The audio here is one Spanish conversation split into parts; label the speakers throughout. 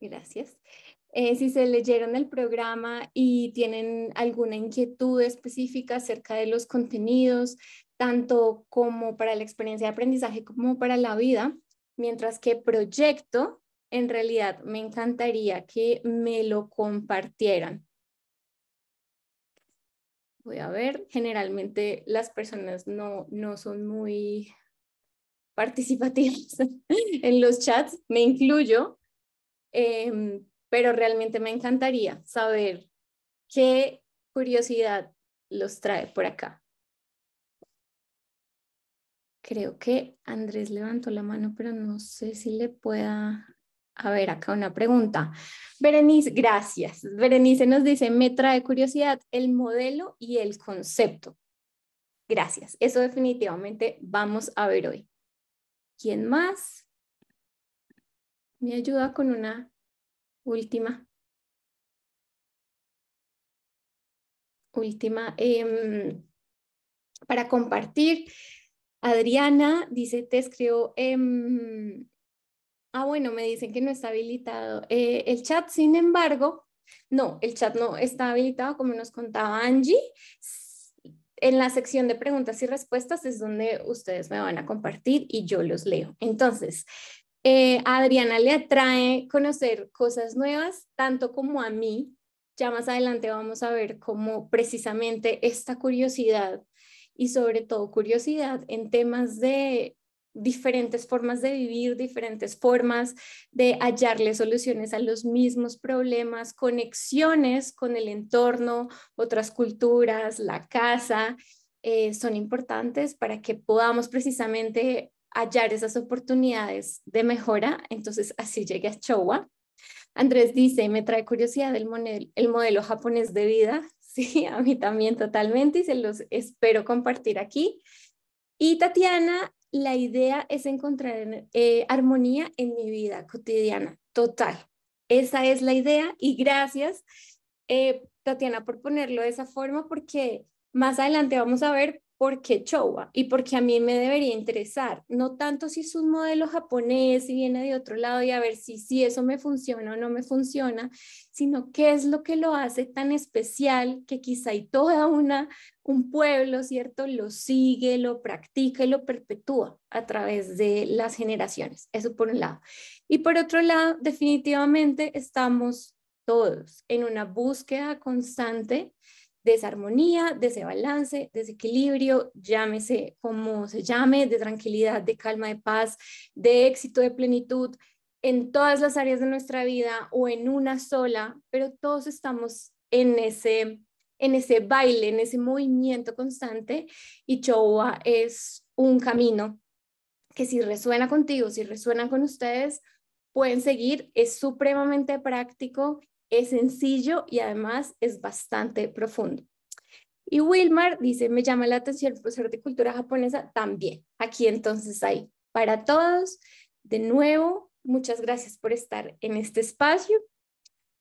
Speaker 1: Gracias. Eh, si se leyeron el programa y tienen alguna inquietud específica acerca de los contenidos, tanto como para la experiencia de aprendizaje como para la vida, mientras que proyecto, en realidad me encantaría que me lo compartieran. Voy a ver, generalmente las personas no son muy participativas en los chats, me incluyo, Em, pero realmente me encantaría saber qué curiosidad los trae por acá. Creo que Andrés levantó la mano, pero no sé si le pueda... A ver, acá una pregunta. Berenice, gracias. Berenice nos dice, me trae curiosidad el modelo y el concepto. Gracias. Eso definitivamente vamos a ver hoy. ¿Quién más?
Speaker 2: Me ayuda con una última. Última. Em, para
Speaker 1: compartir, Adriana dice, te escribo. Em, ah, bueno, me dicen que no está habilitado eh, el chat, sin embargo, no, el chat no está habilitado, como nos contaba Angie. En la sección de preguntas y respuestas es donde ustedes me van a compartir y yo los leo. Entonces, eh, Adriana le atrae conocer cosas nuevas, tanto como a mí. Ya más adelante vamos a ver cómo precisamente esta curiosidad y sobre todo curiosidad en temas de diferentes formas de vivir, diferentes formas de hallarle soluciones a los mismos problemas, conexiones con el entorno, otras culturas, la casa, eh, son importantes para que podamos precisamente hallar esas oportunidades de mejora. Entonces, así llegué a Showa. Andrés dice, me trae curiosidad el, modelo japonés de vida. Sí, a mí también totalmente y se los espero compartir aquí. Y Tatiana, la idea es encontrar eh, armonía en mi vida cotidiana, total. Esa es la idea y gracias, eh, Tatiana, por ponerlo de esa forma porque más adelante vamos a ver porque Chowa y porque a mí me debería interesar, no tanto si es un modelo japonés, y viene de otro lado y a ver si, si eso me funciona o no me funciona, sino qué es lo que lo hace tan especial que quizá hay toda una, un pueblo, ¿cierto? Lo sigue, lo practica y lo perpetúa a través de las generaciones. Eso por un lado. Y por otro lado, definitivamente estamos todos en una búsqueda constante desarmonía, armonía, de ese balance, llámese como se llame, de tranquilidad, de calma, de paz, de éxito, de plenitud, en todas las áreas de nuestra vida o en una sola, pero todos estamos en ese, en ese baile, en ese movimiento constante y Choa es un camino que si resuena contigo, si resuena con ustedes, pueden seguir, es supremamente práctico es sencillo y además es bastante profundo. Y Wilmar dice, me llama la atención el profesor de cultura japonesa también. Aquí entonces hay para todos. De nuevo, muchas gracias por estar en este espacio.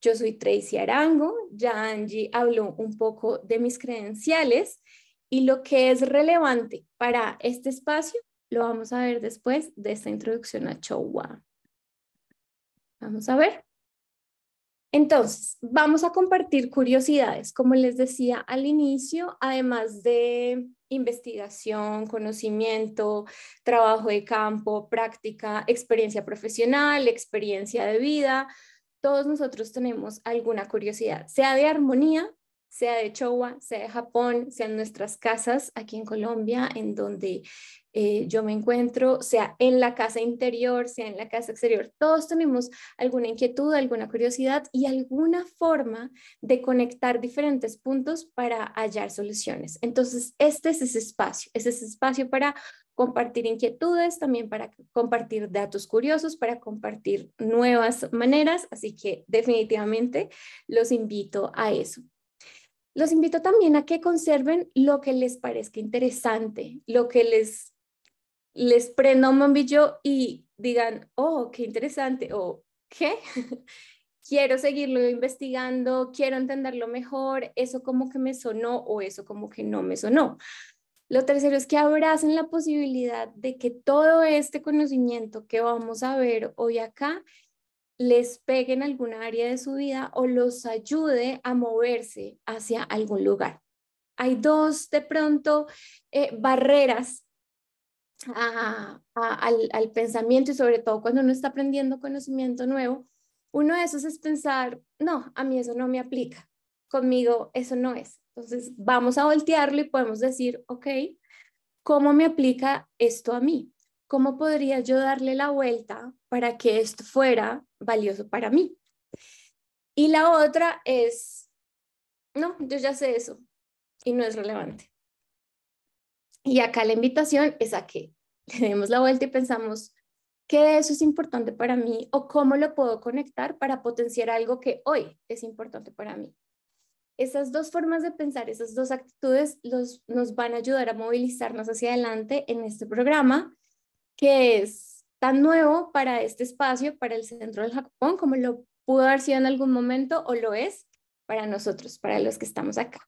Speaker 1: Yo soy Tracy Arango, ya Angie habló un poco de mis credenciales y lo que es relevante para este espacio lo vamos a ver después de esta introducción a Chowa. Vamos a ver. Entonces, vamos a compartir curiosidades, como les decía al inicio, además de investigación, conocimiento, trabajo de campo, práctica, experiencia profesional, experiencia de vida. Todos nosotros tenemos alguna curiosidad, sea de armonía sea de Chowa, sea de Japón, sea en nuestras casas aquí en Colombia, en donde eh, yo me encuentro, sea en la casa interior, sea en la casa exterior. Todos tenemos alguna inquietud, alguna curiosidad y alguna forma de conectar diferentes puntos para hallar soluciones. Entonces, este es ese espacio, es el espacio para compartir inquietudes, también para compartir datos curiosos, para compartir nuevas maneras. Así que definitivamente los invito a eso. Los invito también a que conserven lo que les parezca interesante, lo que les, les prenda un bombillo y digan, oh, qué interesante, o qué, quiero seguirlo investigando, quiero entenderlo mejor, eso como que me sonó o eso como que no me sonó. Lo tercero es que abracen la posibilidad de que todo este conocimiento que vamos a ver hoy acá les pegue en alguna área de su vida o los ayude a moverse hacia algún lugar. Hay dos, de pronto, eh, barreras al, al pensamiento y sobre todo cuando uno está aprendiendo conocimiento nuevo. Uno de esos es pensar, no, a mí eso no me aplica, conmigo eso no es. Entonces, vamos a voltearlo y podemos decir, ok, ¿cómo me aplica esto a mí? ¿Cómo podría yo darle la vuelta para que esto fuera valioso para mí. Y la otra es, no, yo ya sé eso y no es relevante. Y acá la invitación es a que le demos la vuelta y pensamos qué eso es importante para mí o cómo lo puedo conectar para potenciar algo que hoy es importante para mí. Esas dos formas de pensar, esas dos actitudes los, nos van a ayudar a movilizarnos hacia adelante en este programa que es tan nuevo para este espacio, para el centro del Japón, como lo pudo haber sido en algún momento o lo es para nosotros, para los que estamos acá.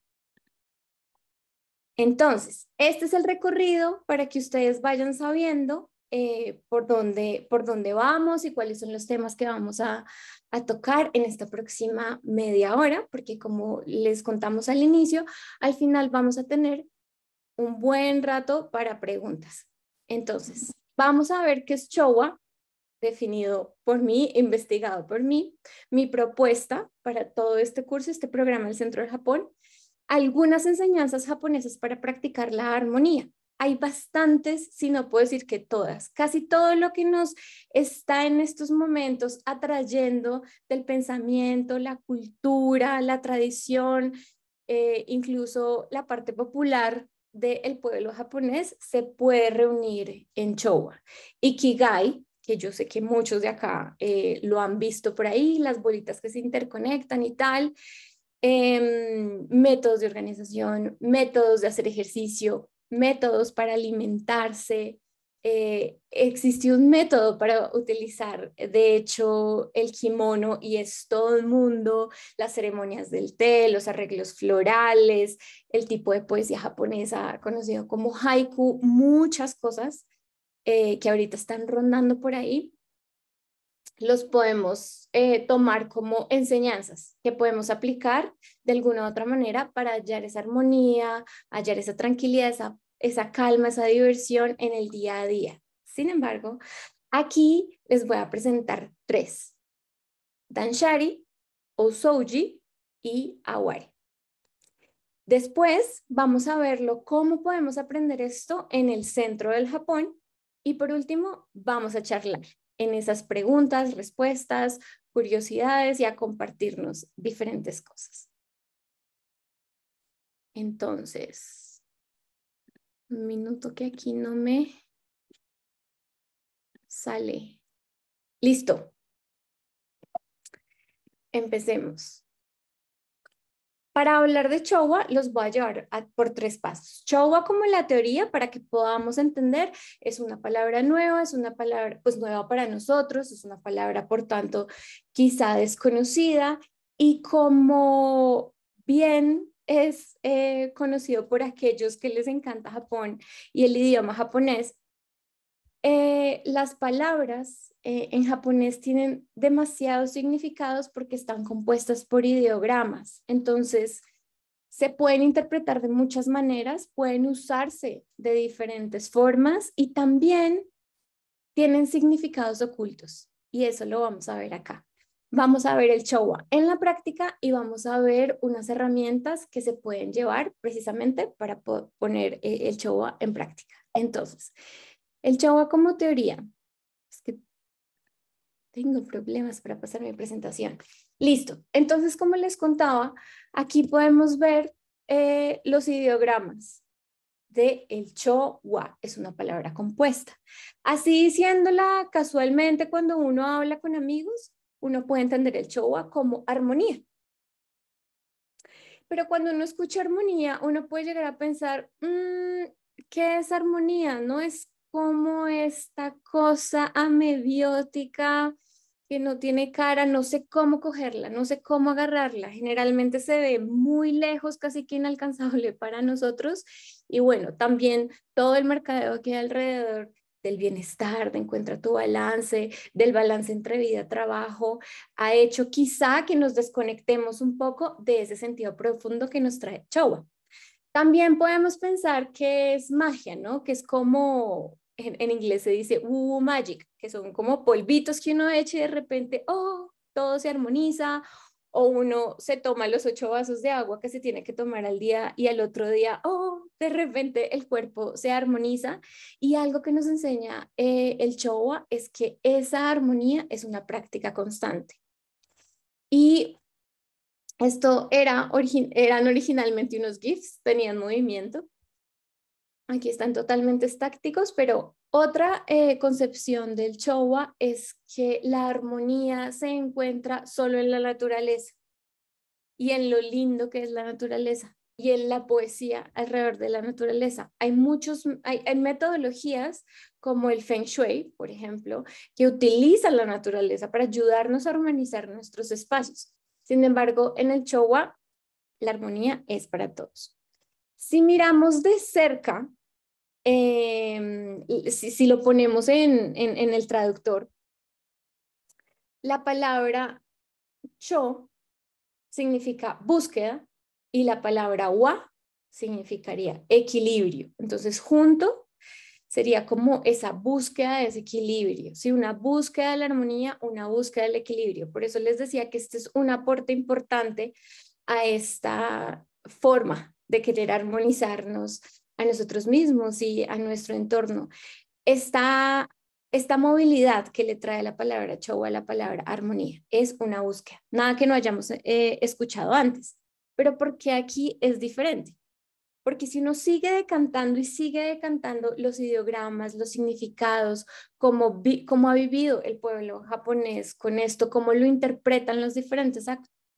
Speaker 1: Entonces, este es el recorrido para que ustedes vayan sabiendo eh, por, dónde, por dónde vamos y cuáles son los temas que vamos a, tocar en esta próxima media hora, porque como les contamos al inicio, al final vamos a tener un buen rato para preguntas. Entonces, Vamos a ver qué es CHOA, definido por mí, investigado por mí, mi propuesta para todo este curso, este programa del Centro de Japón, algunas enseñanzas japonesas para practicar la armonía. Hay bastantes, si no puedo decir que todas, casi todo lo que nos está en estos momentos atrayendo del pensamiento, la cultura, la tradición, eh, incluso la parte popular del pueblo japonés se puede reunir en Chowa. Kigai que yo sé que muchos de acá eh, lo han visto por ahí, las bolitas que se interconectan y tal, em, métodos de organización, métodos de hacer ejercicio, métodos para alimentarse, eh, existe un método para utilizar, de hecho, el kimono y es todo el mundo, las ceremonias del té, los arreglos florales, el tipo de poesía japonesa conocido como haiku, muchas cosas eh, que ahorita están rondando por ahí, los podemos eh, tomar como enseñanzas que podemos aplicar de alguna u otra manera para hallar esa armonía, hallar esa tranquilidad, esa esa calma, esa diversión en el día a día. Sin embargo, aquí les voy a presentar tres. Danshari, Osoji y Awari. Después vamos a verlo cómo podemos aprender esto en el centro del Japón. Y por último, vamos a charlar en esas preguntas, respuestas, curiosidades y a compartirnos diferentes cosas.
Speaker 2: Entonces, un minuto que aquí no me sale.
Speaker 1: Listo. Empecemos. Para hablar de Chowa, los voy a llevar por tres pasos. Chowa como la teoría, para que podamos entender, es una palabra nueva, es una palabra pues nueva para nosotros, es una palabra por tanto quizá desconocida y como bien es eh, conocido por aquellos que les encanta Japón y el idioma japonés, eh, las palabras eh, en japonés tienen demasiados significados porque están compuestas por ideogramas. Entonces, se pueden interpretar de muchas maneras, pueden usarse de diferentes formas y también tienen significados ocultos. Y eso lo vamos a ver acá vamos a ver el Showa en la práctica y vamos a ver unas herramientas que se pueden llevar precisamente para poner eh, el Showa en práctica. Entonces, el Showa como teoría. Es que tengo problemas para pasar mi presentación. Listo. Entonces, como les contaba, aquí podemos ver eh, los ideogramas de el chowa, es una palabra compuesta. Así diciéndola casualmente cuando uno habla con amigos, uno puede entender el chowa como armonía. Pero cuando uno escucha armonía, uno puede llegar a pensar, mm, ¿qué es armonía? No es como esta cosa amebiótica que no tiene cara, no sé cómo cogerla, no sé cómo agarrarla. Generalmente se ve muy lejos, casi que inalcanzable para nosotros. Y bueno, también todo el mercadeo que hay alrededor del bienestar, de encuentra tu balance, del balance entre vida, trabajo, ha hecho quizá que nos desconectemos un poco de ese sentido profundo que nos trae Chowa. También podemos pensar que es magia, ¿no? Que es como, en, inglés se dice woo magic, que son como polvitos que uno echa y de repente, oh, todo se armoniza o uno se toma los ocho vasos de agua que se tiene que tomar al día y al otro día, oh, de repente el cuerpo se armoniza. Y algo que nos enseña eh, el Chowa es que esa armonía es una práctica constante. Y esto era eran originalmente unos GIFs, tenían movimiento. Aquí están totalmente tácticos, pero otra eh, concepción del Chowa es que la armonía se encuentra solo en la naturaleza y en lo lindo que es la naturaleza y en la poesía alrededor de la naturaleza. Hay muchos, hay, metodologías como el Feng Shui, por ejemplo, que utilizan la naturaleza para ayudarnos a armonizar nuestros espacios. Sin embargo, en el Chowa, la armonía es para todos. Si miramos de cerca Em, si, lo ponemos en, en, el traductor, la palabra cho significa búsqueda y la palabra wa significaría equilibrio. Entonces, junto sería como esa búsqueda de ese equilibrio, ¿sí? una búsqueda de la armonía, una búsqueda del equilibrio. Por eso les decía que este es un aporte importante a esta forma de querer armonizarnos a nosotros mismos y a nuestro entorno. Esta, esta movilidad que le trae la palabra chau a la palabra armonía es una búsqueda, nada que no hayamos eh, escuchado antes, pero porque aquí es diferente. Porque si uno sigue decantando y sigue decantando los ideogramas, los significados, cómo, ha vivido el pueblo japonés con esto, cómo lo interpretan los diferentes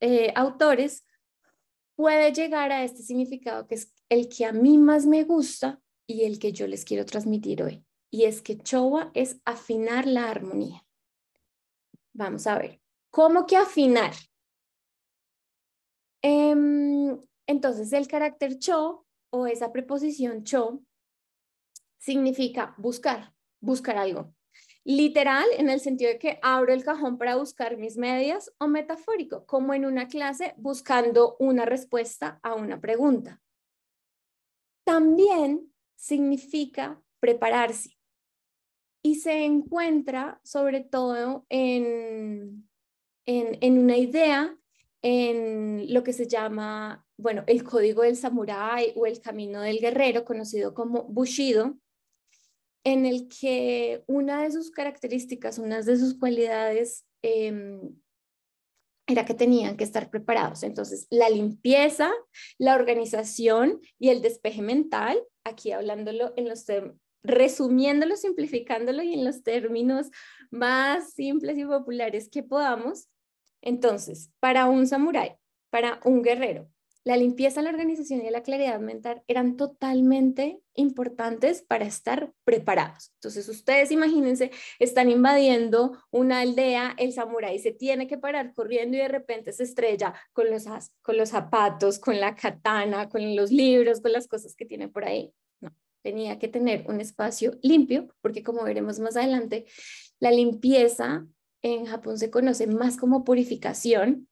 Speaker 1: eh, autores, puede llegar a este significado que es el que a mí más me gusta y el que yo les quiero transmitir hoy. Y es que Choa es afinar la armonía. Vamos a ver, ¿cómo que afinar? Em, entonces, el carácter Cho o esa preposición Cho significa buscar, buscar algo. Literal, en el sentido de que abro el cajón para buscar mis medias o metafórico, como en una clase buscando una respuesta a una pregunta también significa prepararse. Y se encuentra sobre todo en, en, una idea, en lo que se llama, bueno, el código del samurái o el camino del guerrero, conocido como Bushido, en el que una de sus características, unas de sus cualidades em, era que tenían que estar preparados. Entonces, la limpieza, la organización y el despeje mental, aquí hablándolo en los resumiéndolo, simplificándolo y en los términos más simples y populares que podamos. Entonces, para un samurái, para un guerrero, la limpieza, la organización y la claridad mental eran totalmente importantes para estar preparados. Entonces, ustedes imagínense, están invadiendo una aldea, el samurái se tiene que parar corriendo y de repente se estrella con los, zapatos, con la katana, con los libros, con las cosas que tiene por ahí. No, tenía que tener un espacio limpio, porque como veremos más adelante, la limpieza en Japón se conoce más como purificación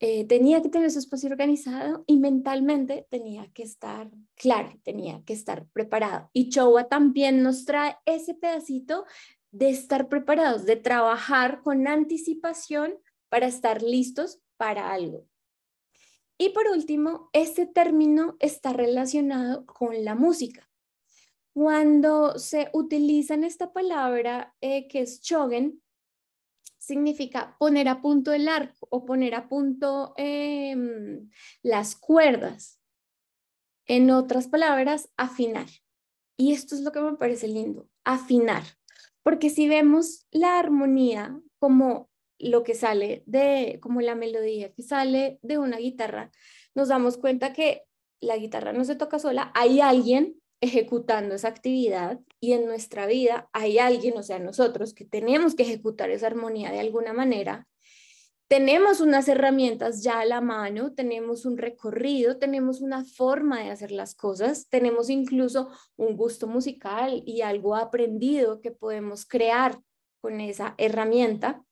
Speaker 1: eh, tenía que tener su espacio organizado y mentalmente tenía que estar claro, tenía que estar preparado. Y Chowa también nos trae ese pedacito de estar preparados, de trabajar con anticipación para estar listos para algo. Y por último, este término está relacionado con la música. Cuando se utiliza esta palabra eh, que es chogen, significa poner a punto el arco o poner a punto em, las cuerdas. En otras palabras, afinar. Y esto es lo que me parece lindo, afinar. Porque si vemos la armonía como lo que sale de, como la melodía que sale de una guitarra, nos damos cuenta que la guitarra no se toca sola, hay alguien ejecutando esa actividad y en nuestra vida hay alguien, o sea, nosotros que tenemos que ejecutar esa armonía de alguna manera, tenemos unas herramientas ya a la mano, tenemos un recorrido, tenemos una forma de hacer las cosas, tenemos incluso un gusto musical y algo aprendido que podemos crear con esa herramienta.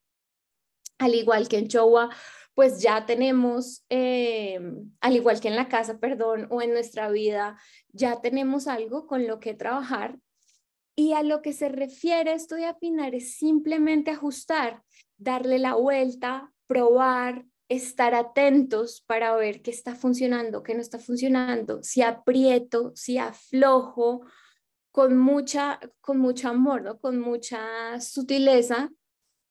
Speaker 1: Al igual que en Chowa, pues ya tenemos, eh, al igual que en la casa, perdón, o en nuestra vida, ya tenemos algo con lo que trabajar. Y a lo que se refiere esto de apinar es simplemente ajustar, darle la vuelta, probar, estar atentos para ver qué está funcionando, qué no está funcionando, si aprieto, si aflojo, con, mucha, con mucho amor, ¿no? con mucha sutileza.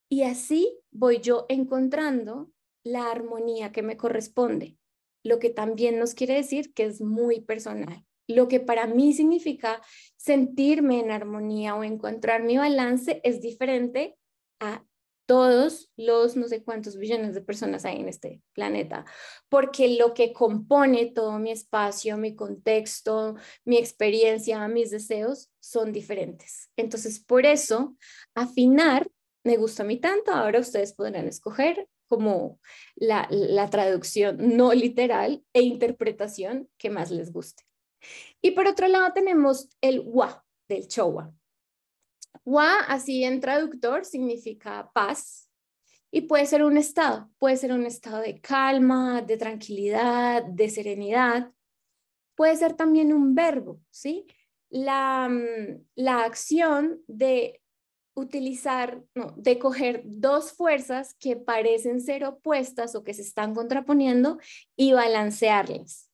Speaker 1: Y así voy yo encontrando la armonía que me corresponde, lo que también nos quiere decir que es muy personal. Lo que para mí significa sentirme en armonía o encontrar mi balance es diferente a todos los no sé cuántos billones de personas hay en este planeta, porque lo que compone todo mi espacio, mi contexto, mi experiencia, mis deseos son diferentes. Entonces, por eso, afinar me gusta a mí tanto, ahora ustedes podrán escoger como la, traducción no literal e interpretación que más les guste. Y por otro lado tenemos el wa del chowa. Wa, así en traductor, significa paz y puede ser un estado, puede ser un estado de calma, de tranquilidad, de serenidad. Puede ser también un verbo, ¿sí? La, mm, la acción de utilizar, no, de coger dos fuerzas que parecen ser opuestas o que se están contraponiendo y balancearlas.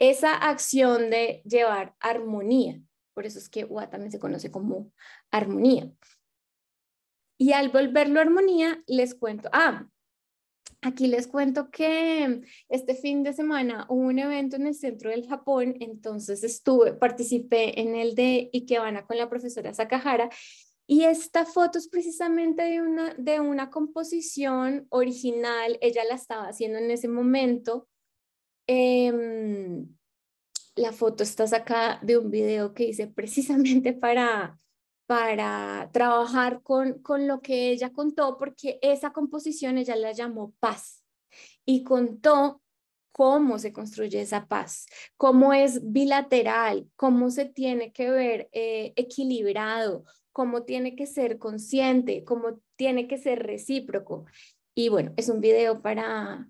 Speaker 1: Esa acción de llevar armonía, por eso es que Wa también se conoce como armonía. Y al volverlo armonía, les cuento, ah, aquí les cuento que este fin de semana hubo un evento en el centro del Japón, entonces estuve, participé en el de Ikebana con la profesora Sakahara y esta foto es precisamente de una, de una composición original, ella la estaba haciendo en ese momento. Em, la foto está sacada de un video que hice precisamente para, para trabajar con, con lo que ella contó, porque esa composición ella la llamó paz y contó cómo se construye esa paz, cómo es bilateral, cómo se tiene que ver eh, equilibrado, cómo tiene que ser consciente, cómo tiene que ser recíproco. Y bueno, es un video para,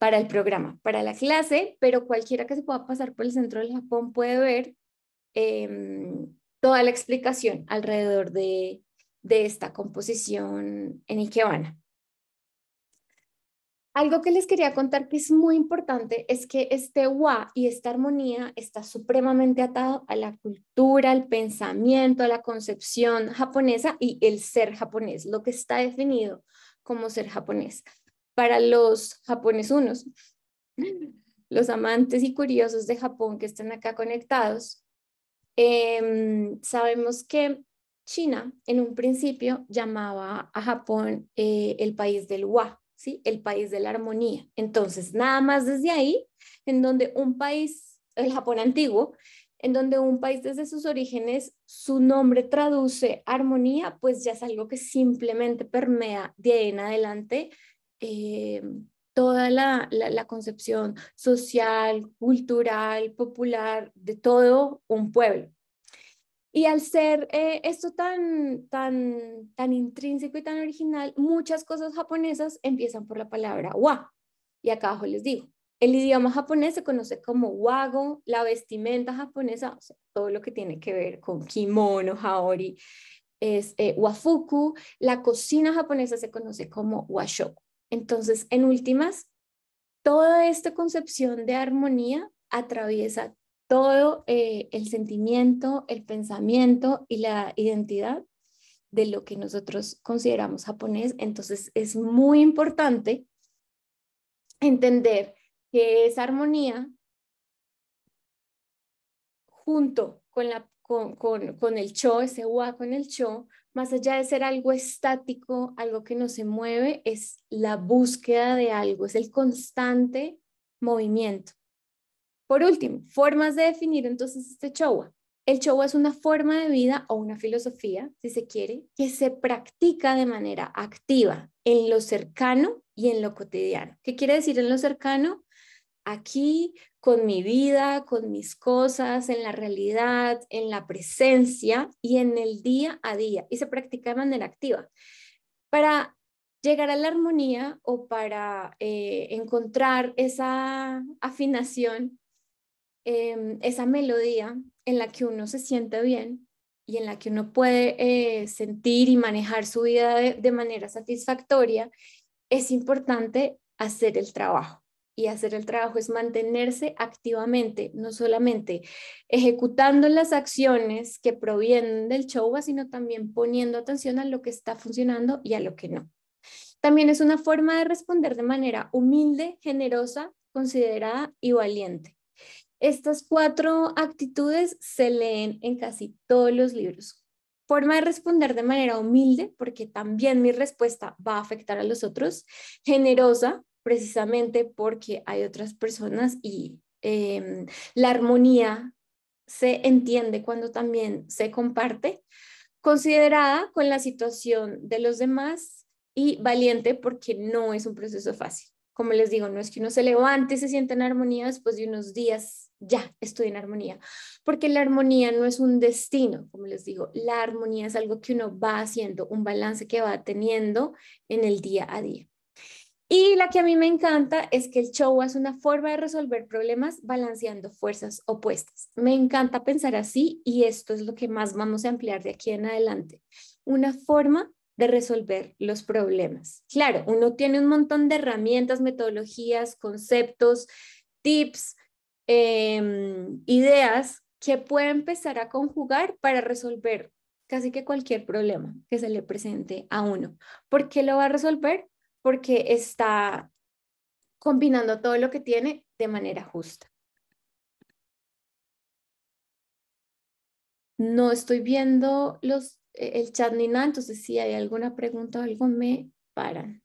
Speaker 1: para el programa, para la clase, pero cualquiera que se pueda pasar por el centro del Japón puede ver em, toda la explicación alrededor de, de esta composición en Ikebana. Algo que les quería contar que es muy importante es que este wa y esta armonía está supremamente atado a la cultura, al pensamiento, a la concepción japonesa y el ser japonés, lo que está definido como ser japonés. Para los japonesunos, los amantes y curiosos de Japón que están acá conectados, em, sabemos que China en un principio llamaba a Japón eh, el país del wa ¿sí? El país de la armonía. Entonces, nada más desde ahí, en donde un país, el Japón antiguo, en donde un país desde sus orígenes, su nombre traduce armonía, pues ya es algo que simplemente permea de ahí en adelante eh, toda la, concepción social, cultural, popular de todo un pueblo. Y al ser eh, esto tan, tan, tan intrínseco y tan original, muchas cosas japonesas empiezan por la palabra wa. Y acá abajo les digo, el idioma japonés se conoce como wago, la vestimenta japonesa, todo lo que tiene que ver con kimono, haori, es eh, wafuku, la cocina japonesa se conoce como washoku. Entonces, en últimas, toda esta concepción de armonía atraviesa todo eh, el sentimiento, el pensamiento y la identidad de lo que nosotros consideramos japonés. Entonces es muy importante entender que esa armonía junto con, el cho, ese wa con el cho, más allá de ser algo estático, algo que no se mueve, es la búsqueda de algo, es el constante movimiento. Por último, formas de definir entonces este Chowa. El Chowa es una forma de vida o una filosofía, si se quiere, que se practica de manera activa en lo cercano y en lo cotidiano. ¿Qué quiere decir en lo cercano? Aquí, con mi vida, con mis cosas, en la realidad, en la presencia y en el día a día. Y se practica de manera activa. Para llegar a la armonía o para eh, encontrar esa afinación Em, esa melodía en la que uno se siente bien y en la que uno puede eh, sentir y manejar su vida de, manera satisfactoria, es importante hacer el trabajo y hacer el trabajo es mantenerse activamente, no solamente ejecutando las acciones que provienen del show, sino también poniendo atención a lo que está funcionando y a lo que no. También es una forma de responder de manera humilde, generosa, considerada y valiente. Estas cuatro actitudes se leen en casi todos los libros. Forma de responder de manera humilde, porque también mi respuesta va a afectar a los otros. Generosa, precisamente porque hay otras personas y em, la armonía se entiende cuando también se comparte. Considerada con la situación de los demás y valiente porque no es un proceso fácil como les digo, no es que uno se levante y se sienta en armonía después de unos días ya estoy en armonía, porque la armonía no es un destino, como les digo, la armonía es algo que uno va haciendo, un balance que va teniendo en el día a día. Y la que a mí me encanta es que el show es una forma de resolver problemas balanceando fuerzas opuestas. Me encanta pensar así y esto es lo que más vamos a ampliar de aquí en adelante. Una forma de resolver los problemas. Claro, uno tiene un montón de herramientas, metodologías, conceptos, tips, Em, ideas que puede empezar a conjugar para resolver casi que cualquier problema que se le presente a uno. ¿Por qué lo va a resolver? Porque está combinando todo lo que tiene de manera justa. No estoy viendo los, eh, el chat ni nada, entonces si hay alguna pregunta o algo me paran.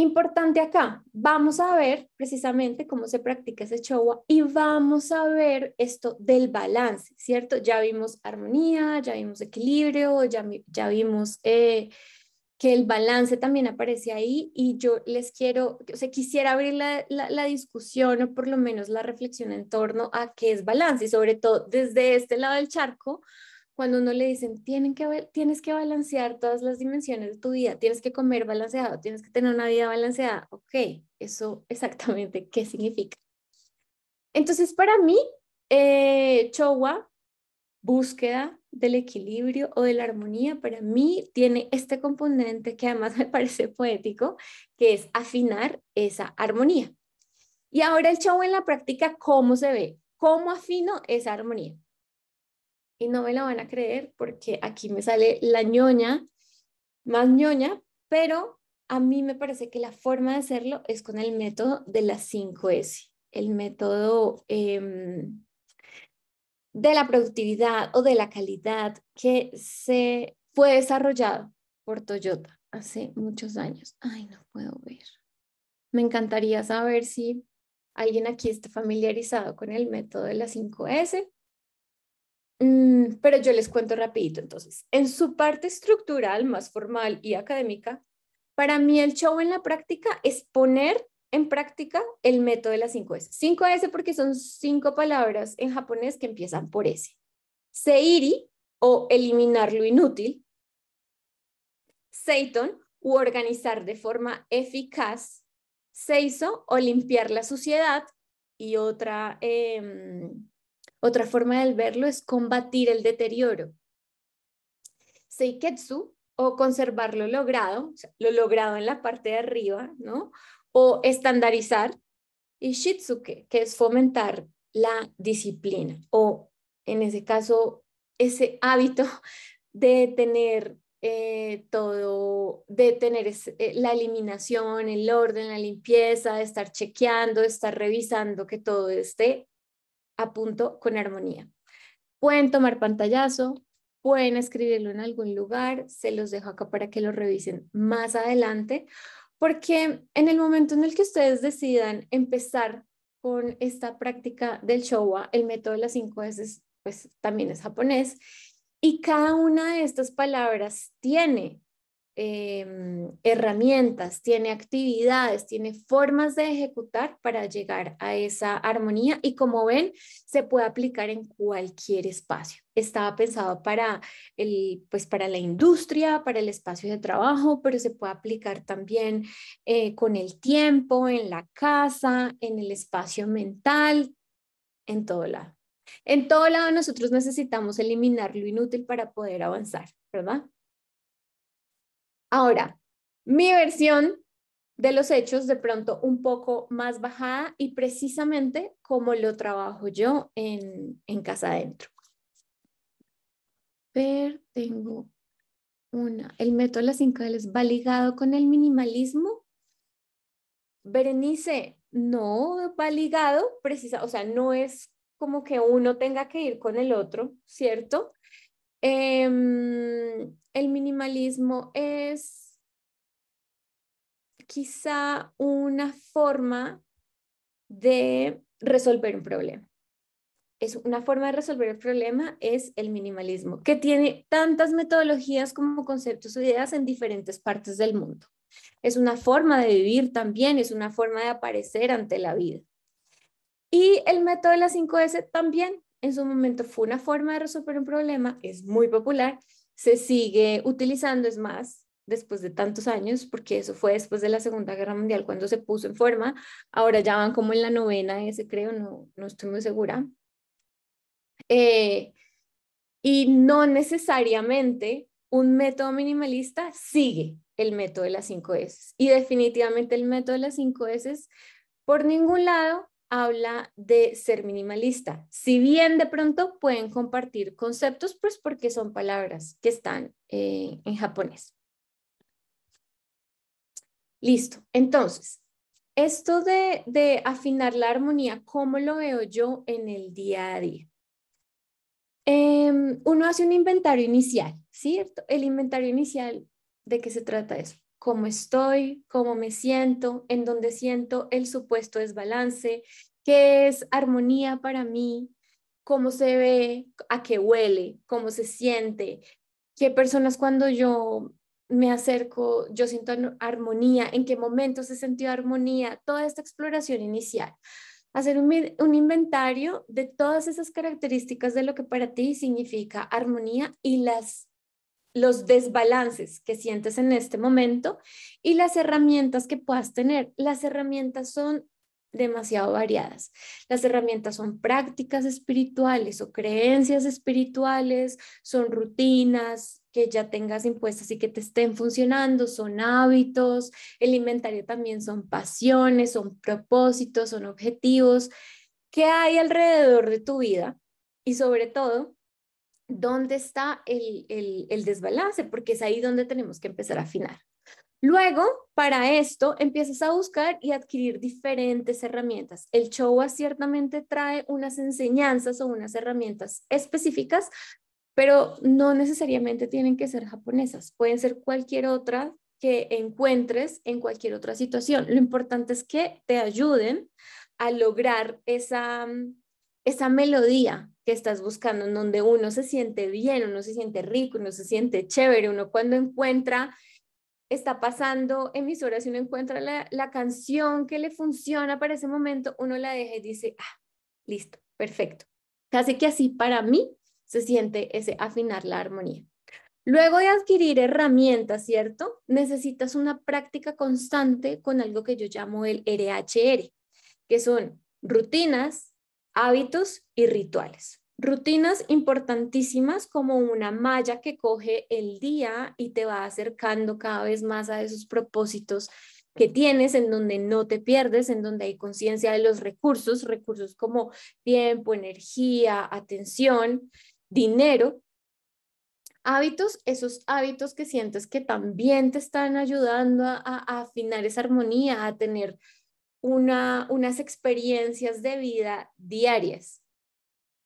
Speaker 1: Importante acá, vamos a ver precisamente cómo se practica ese chowa y vamos a ver esto del balance, ¿cierto? Ya vimos armonía, ya vimos equilibrio, ya, ya vimos eh, que el balance también aparece ahí y yo les quiero, o sea, quisiera abrir la, la, la discusión o por lo menos la reflexión en torno a qué es balance y sobre todo desde este lado del charco, cuando uno le dicen, que, tienes que balancear todas las dimensiones de tu vida, tienes que comer balanceado, tienes que tener una vida balanceada, ok, eso exactamente, ¿qué significa? Entonces, para mí, eh, Chowa, búsqueda del equilibrio o de la armonía, para mí tiene este componente que además me parece poético, que es afinar esa armonía. Y ahora el Chowa en la práctica, ¿cómo se ve? ¿Cómo afino esa armonía? y no me la van a creer porque aquí me sale la ñoña, más ñoña, pero a mí me parece que la forma de hacerlo es con el método de las 5S, el método em, de la productividad o de la calidad que se fue desarrollado por Toyota hace muchos años. Ay, no puedo ver. Me encantaría saber si alguien aquí está familiarizado con el método de las 5S Mm, pero yo les cuento rapidito entonces. En su parte estructural, más formal y académica, para mí el show en la práctica es poner en práctica el método de las 5S. 5S porque son cinco palabras en japonés que empiezan por S. Seiri o eliminar lo inútil. Seiton u organizar de forma eficaz. Seiso o limpiar la suciedad. Y otra, em, otra forma de verlo es combatir el deterioro. Seiketsu o conservar lo logrado, lo logrado en la parte de arriba, ¿no? O estandarizar. Y Shitsuke, que es fomentar la disciplina o en ese caso ese hábito de tener eh, todo, de tener eh, la eliminación, el orden, la limpieza, de estar chequeando, de estar revisando que todo esté apunto con armonía. Pueden tomar pantallazo, pueden escribirlo en algún lugar, se los dejo acá para que lo revisen más adelante, porque en el momento en el que ustedes decidan empezar con esta práctica del Showa, el método de las cinco veces pues también es japonés, y cada una de estas palabras tiene Em, herramientas, tiene actividades, tiene formas de ejecutar para llegar a esa armonía y como ven, se puede aplicar en cualquier espacio. Estaba pensado para, el, pues para la industria, para el espacio de trabajo, pero se puede aplicar también eh, con el tiempo, en la casa, en el espacio mental, en todo lado. En todo lado nosotros necesitamos eliminar lo inútil para poder avanzar, ¿verdad? Ahora, mi versión de los hechos de pronto un poco más bajada y precisamente como lo trabajo yo en, casa adentro. Ver, tengo una. El método de las cinco va ligado con el minimalismo. Berenice, no va ligado, precisa, o sea, no es como que uno tenga que ir con el otro, ¿cierto? Em, el minimalismo es quizá una forma de resolver un problema. Es una forma de resolver el problema es el minimalismo, que tiene tantas metodologías como conceptos o ideas en diferentes partes del mundo. Es una forma de vivir también, es una forma de aparecer ante la vida. Y el método de las 5S también en su momento fue una forma de resolver un problema, es muy popular, se sigue utilizando, es más, después de tantos años, porque eso fue después de la Segunda Guerra Mundial cuando se puso en forma, ahora ya van como en la novena ese creo, no, no estoy muy segura. Eh, y no necesariamente un método minimalista sigue el método de las cinco s Y definitivamente el método de las cinco s por ningún lado habla de ser minimalista. Si bien de pronto pueden compartir conceptos, pues porque son palabras que están eh, en japonés. Listo. Entonces, esto de, afinar la armonía, ¿cómo lo veo yo en el día a día? Em, uno hace un inventario inicial, ¿cierto? El inventario inicial, ¿de qué se trata eso? cómo estoy, cómo me siento, en dónde siento el supuesto desbalance, qué es armonía para mí, cómo se ve, a qué huele, cómo se siente, qué personas cuando yo me acerco, yo siento armonía, en qué momento se sintió armonía, toda esta exploración inicial. Hacer un, un, inventario de todas esas características de lo que para ti significa armonía y las los desbalances que sientes en este momento y las herramientas que puedas tener. Las herramientas son demasiado variadas. Las herramientas son prácticas espirituales o creencias espirituales, son rutinas que ya tengas impuestas y que te estén funcionando, son hábitos, el inventario también son pasiones, son propósitos, son objetivos. que hay alrededor de tu vida? Y sobre todo, dónde está el, desbalance, porque es ahí donde tenemos que empezar a afinar. Luego, para esto, empiezas a buscar y adquirir diferentes herramientas. El Showa ciertamente trae unas enseñanzas o unas herramientas específicas, pero no necesariamente tienen que ser japonesas. Pueden ser cualquier otra que encuentres en cualquier otra situación. Lo importante es que te ayuden a lograr esa, mm, esa melodía que estás buscando, en donde uno se siente bien, uno se siente rico, uno se siente chévere, uno cuando encuentra, está pasando emisoras y uno encuentra la, la canción que le funciona para ese momento, uno la deja y dice, ah, listo, perfecto. Casi que así para mí se siente ese afinar la armonía. Luego de adquirir herramientas, ¿cierto? Necesitas una práctica constante con algo que yo llamo el RHR, que son rutinas, hábitos y rituales. Rutinas importantísimas como una malla que coge el día y te va acercando cada vez más a esos propósitos que tienes, en donde no te pierdes, en donde hay conciencia de los recursos, recursos como tiempo, energía, atención, dinero. Hábitos, esos hábitos que sientes que también te están ayudando a, a afinar esa armonía, a tener unas experiencias de vida diarias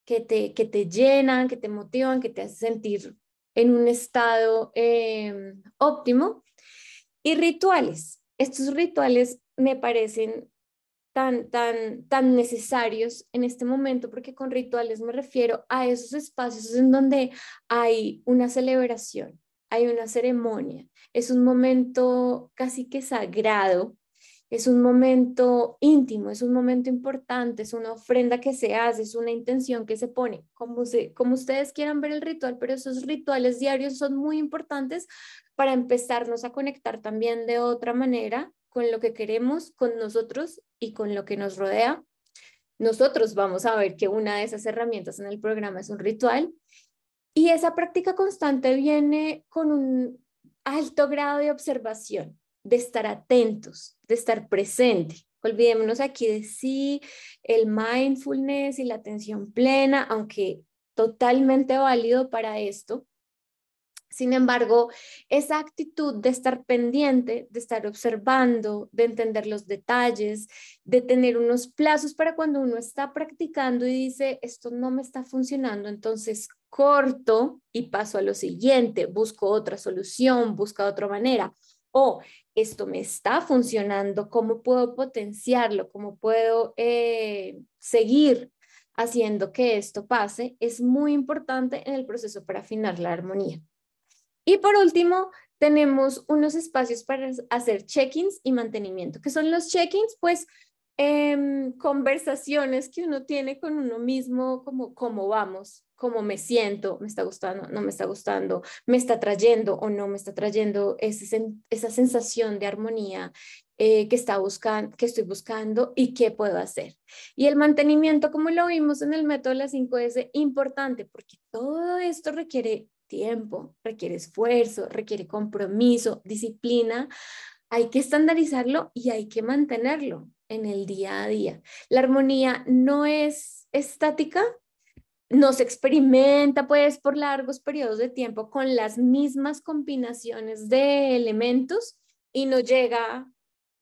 Speaker 1: que te, que te llenan, que te motivan, que te hacen sentir en un estado eh, óptimo. Y rituales. Estos rituales me parecen tan, tan, tan necesarios en este momento, porque con rituales me refiero a esos espacios en donde hay una celebración, hay una ceremonia, es un momento casi que sagrado es un momento íntimo, es un momento importante, es una ofrenda que se hace, es una intención que se pone, como, como ustedes quieran ver el ritual, pero esos rituales diarios son muy importantes para empezarnos a conectar también de otra manera con lo que queremos, con nosotros y con lo que nos rodea. Nosotros vamos a ver que una de esas herramientas en el programa es un ritual y esa práctica constante viene con un alto grado de observación de estar atentos, de estar presente. Olvidémonos aquí de sí, el mindfulness y la atención plena, aunque totalmente válido para esto. Sin embargo, esa actitud de estar pendiente, de estar observando, de entender los detalles, de tener unos plazos para cuando uno está practicando y dice, esto no me está funcionando, entonces corto y paso a lo siguiente, busco otra solución, busco otra manera. O esto me está funcionando, cómo puedo potenciarlo, cómo puedo eh, seguir haciendo que esto pase, es muy importante en el proceso para afinar la armonía. Y por último, tenemos unos espacios para hacer check-ins y mantenimiento. ¿Qué son los check-ins? Pues Em, conversaciones que uno tiene con uno mismo, como cómo vamos, cómo me siento, me está gustando, no me está gustando, me está trayendo o no me está trayendo esa sensación de armonía eh, que, está buscando, que estoy buscando y qué puedo hacer. Y el mantenimiento, como lo vimos en el método de las 5S, importante porque todo esto requiere tiempo, requiere esfuerzo, requiere compromiso, disciplina. Hay que estandarizarlo y hay que mantenerlo en el día a día. La armonía no es estática, no se experimenta pues por largos periodos de tiempo con las mismas combinaciones de elementos y no llega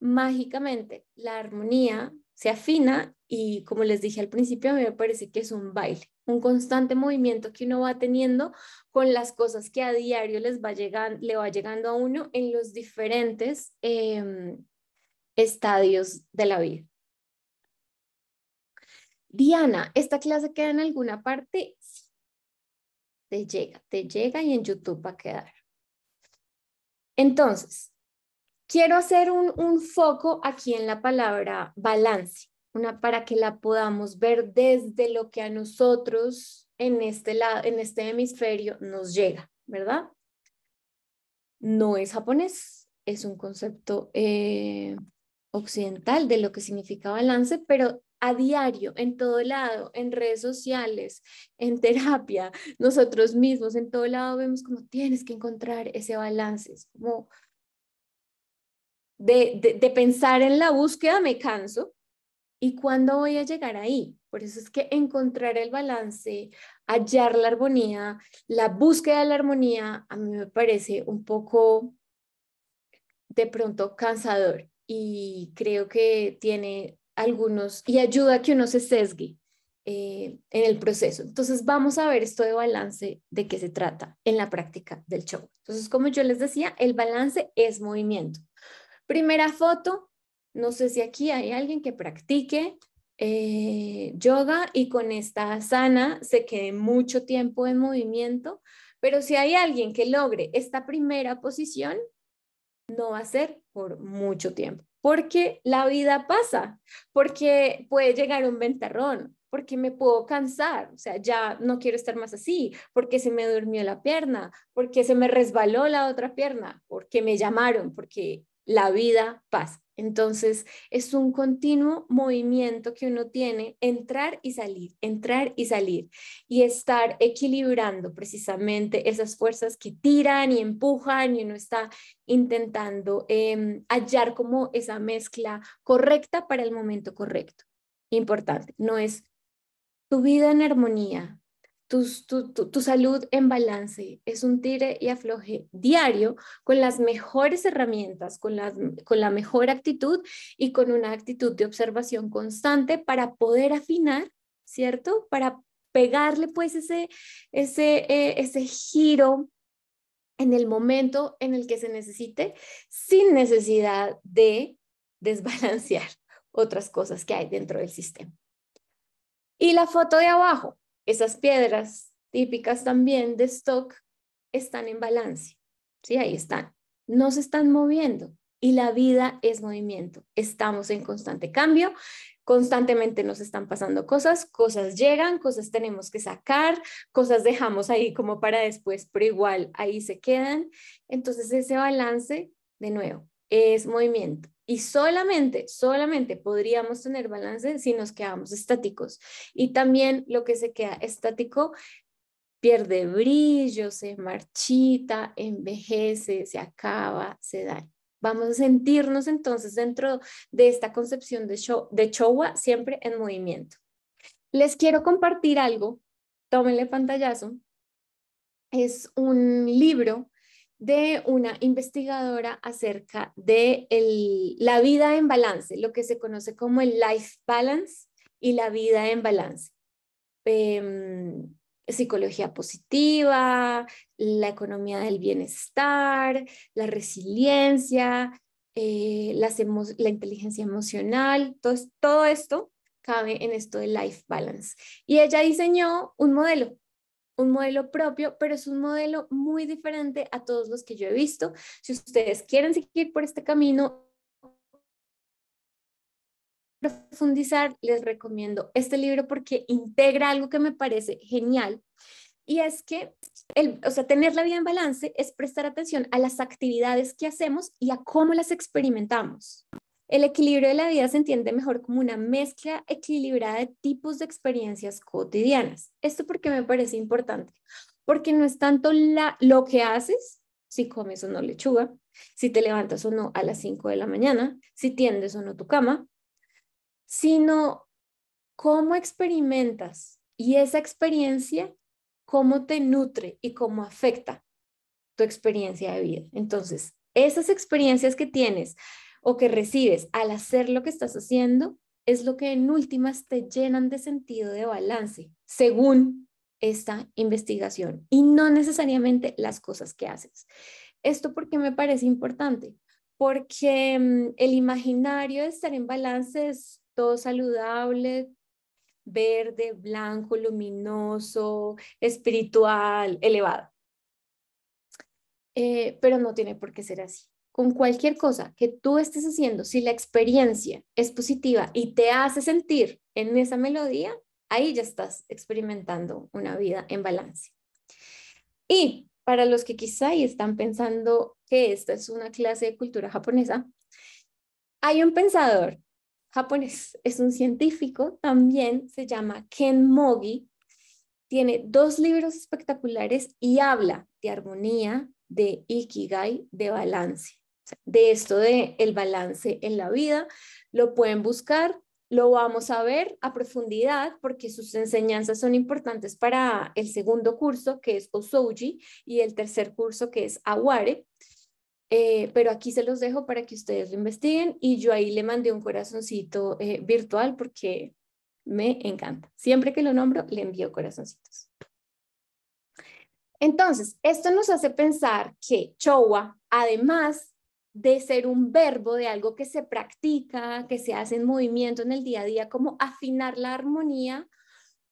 Speaker 1: mágicamente. La armonía se afina y como les dije al principio, a mí me parece que es un baile, un constante movimiento que uno va teniendo con las cosas que a diario les va llegando, le va llegando a uno en los diferentes... Em, estadios de la vida. Diana, ¿esta clase queda en alguna parte? Te llega, te llega y en YouTube va a quedar. Entonces, quiero hacer un, foco aquí en la palabra balance, una para que la podamos ver desde lo que a nosotros en este lado, en este hemisferio nos llega, ¿verdad? No es japonés, es un concepto eh, occidental de lo que significa balance, pero a diario, en todo lado, en redes sociales, en terapia, nosotros mismos, en todo lado vemos como tienes que encontrar ese balance, es como de, de, pensar en la búsqueda me canso y cuándo voy a llegar ahí. Por eso es que encontrar el balance, hallar la armonía, la búsqueda de la armonía, a mí me parece un poco de pronto cansador y creo que tiene algunos y ayuda a que uno se sesgue eh, en el proceso. Entonces vamos a ver esto de balance de qué se trata en la práctica del show. Entonces, como yo les decía, el balance es movimiento. Primera foto, no sé si aquí hay alguien que practique eh, yoga y con esta asana se quede mucho tiempo en movimiento, pero si hay alguien que logre esta primera posición, no va a ser por mucho tiempo, porque la vida pasa, porque puede llegar un ventarrón, porque me puedo cansar, o sea, ya no quiero estar más así, porque se me durmió la pierna, porque se me resbaló la otra pierna, porque me llamaron, porque la vida pasa. Entonces, es un continuo movimiento que uno tiene, entrar y salir, entrar y salir, y estar equilibrando precisamente esas fuerzas que tiran y empujan, y uno está intentando em, hallar como esa mezcla correcta para el momento correcto. Importante, no es tu vida en armonía, tu, salud en balance. Es un tire y afloje diario con las mejores herramientas, con la, con la mejor actitud y con una actitud de observación constante para poder afinar, ¿cierto? Para pegarle pues ese, ese, eh, ese giro en el momento en el que se necesite sin necesidad de desbalancear otras cosas que hay dentro del sistema. Y la foto de abajo, esas piedras típicas también de stock están en balance, ¿sí? Ahí están. No se están moviendo y la vida es movimiento. Estamos en constante cambio, constantemente nos están pasando cosas, cosas llegan, cosas tenemos que sacar, cosas dejamos ahí como para después, pero igual ahí se quedan. Entonces ese balance, de nuevo, es movimiento. Y solamente, solamente podríamos tener balance si nos quedamos estáticos. Y también lo que se queda estático pierde brillo, se marchita, envejece, se acaba, se da. Vamos a sentirnos entonces dentro de esta concepción de, de Chowa siempre en movimiento. Les quiero compartir algo, tómenle pantallazo. Es un libro de una investigadora acerca de la vida en balance, lo que se conoce como el life balance y la vida en balance. Em, psicología positiva, la economía del bienestar, la resiliencia, eh, la inteligencia emocional, todo, todo esto cabe en esto de life balance. Y ella diseñó un modelo un modelo propio, pero es un modelo muy diferente a todos los que yo he visto. Si ustedes quieren seguir por este camino, profundizar, les recomiendo este libro porque integra algo que me parece genial y es que, el, o sea, tener la vida en balance es prestar atención a las actividades que hacemos y a cómo las experimentamos. El equilibrio de la vida se entiende mejor como una mezcla equilibrada de tipos de experiencias cotidianas. Esto porque me parece importante, porque no es tanto la, lo que haces, si comes o no lechuga, si te levantas o no a las 5 de la mañana, si tiendes o no tu cama, sino cómo experimentas y esa experiencia, cómo te nutre y cómo afecta tu experiencia de vida. Entonces, esas experiencias que tienes, o que recibes al hacer lo que estás haciendo es lo que en últimas te llenan de sentido de balance, según esta investigación, y no necesariamente las cosas que haces. Esto porque me parece importante, porque mm, el imaginario de estar en balance es todo saludable, verde, blanco, luminoso, espiritual, elevado. Eh, pero no tiene por qué ser así con cualquier cosa que tú estés haciendo, si la experiencia es positiva y te hace sentir en esa melodía, ahí ya estás experimentando una vida en balance. Y para los que quizá y están pensando que esta es una clase de cultura japonesa, hay un pensador japonés, es un científico, también se llama Ken Mogi, tiene dos libros espectaculares y habla de armonía, de ikigai, de balance de esto de el balance en la vida. Lo pueden buscar, lo vamos a ver a profundidad porque sus enseñanzas son importantes para el segundo curso que es Osoji y el tercer curso que es Aguare, eh, pero aquí se los dejo para que ustedes lo investiguen y yo ahí le mandé un corazoncito eh, virtual porque me encanta. Siempre que lo nombro, le envío corazoncitos. Entonces, esto nos hace pensar que Chowa, además de ser un verbo, de algo que se practica, que se hace en movimiento en el día a día, como afinar la armonía,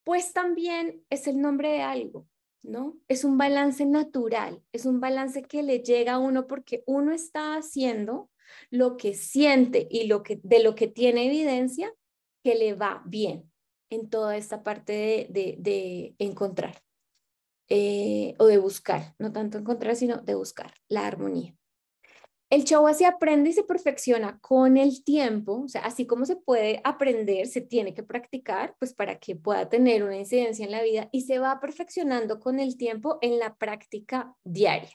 Speaker 1: pues también es el nombre de algo, ¿no? Es un balance natural, es un balance que le llega a uno porque uno está haciendo lo que siente y lo que, de lo que tiene evidencia que le va bien en toda esta parte de, encontrar eh, o de buscar, no tanto encontrar, sino de buscar la armonía. El chihuahua se aprende y se perfecciona con el tiempo, o sea, así como se puede aprender, se tiene que practicar, pues para que pueda tener una incidencia en la vida y se va perfeccionando con el tiempo en la práctica diaria.